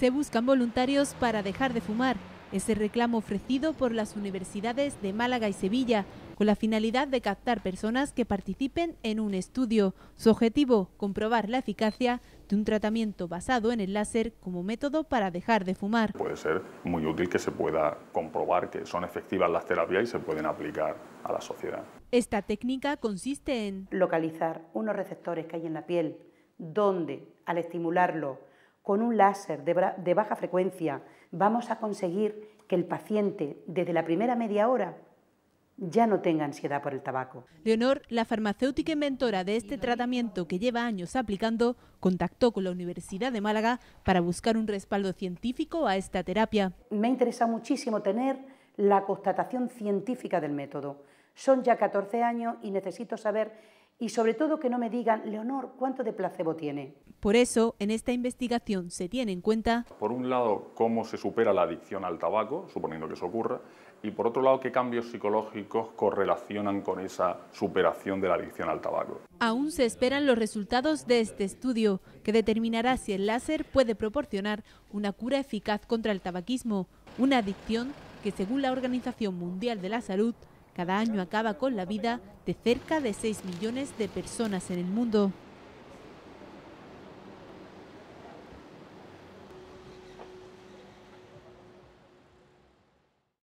se buscan voluntarios para dejar de fumar. Ese reclamo ofrecido por las universidades de Málaga y Sevilla, con la finalidad de captar personas que participen en un estudio. Su objetivo, comprobar la eficacia de un tratamiento basado en el láser como método para dejar de fumar. Puede ser muy útil que se pueda comprobar que son efectivas las terapias y se pueden aplicar a la sociedad. Esta técnica consiste en localizar unos receptores que hay en la piel, donde al estimularlo con un láser de, baja frecuencia, vamos a conseguir que el paciente, desde la primera media hora, ya no tenga ansiedad por el tabaco. Leonor, la farmacéutica inventora de este tratamiento que lleva años aplicando, contactó con la Universidad de Málaga para buscar un respaldo científico a esta terapia. Me interesa muchísimo tener la constatación científica del método. Son ya 14 años y necesito saber y sobre todo que no me digan, Leonor, ¿cuánto de placebo tiene? Por eso, en esta investigación se tiene en cuenta... Por un lado, cómo se supera la adicción al tabaco, suponiendo que eso ocurra, y por otro lado, qué cambios psicológicos correlacionan con esa superación de la adicción al tabaco. Aún se esperan los resultados de este estudio, que determinará si el láser puede proporcionar una cura eficaz contra el tabaquismo, una adicción que, según la Organización Mundial de la Salud, cada año acaba con la vida de cerca de 6 millones de personas en el mundo.